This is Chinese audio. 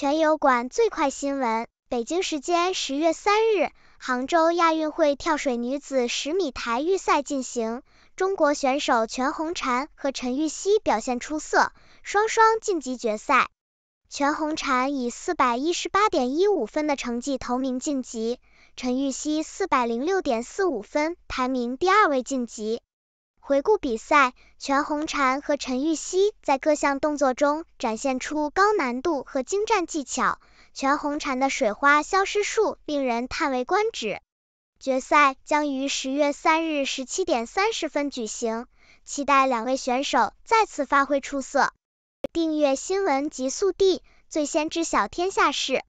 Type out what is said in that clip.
全油管最快新闻：北京时间十月三日，杭州亚运会跳水女子十米台预赛进行，中国选手全红婵和陈芋汐表现出色，双双晋级决赛。全红婵以四百一十八点一五分的成绩头名晋级，陈芋汐四百零六点四五分排名第二位晋级。回顾比赛，全红婵和陈芋汐在各项动作中展现出高难度和精湛技巧。全红婵的水花消失术令人叹为观止。决赛将于十月三日十七点三十分举行，期待两位选手再次发挥出色。订阅新闻极速递，最先知晓天下事。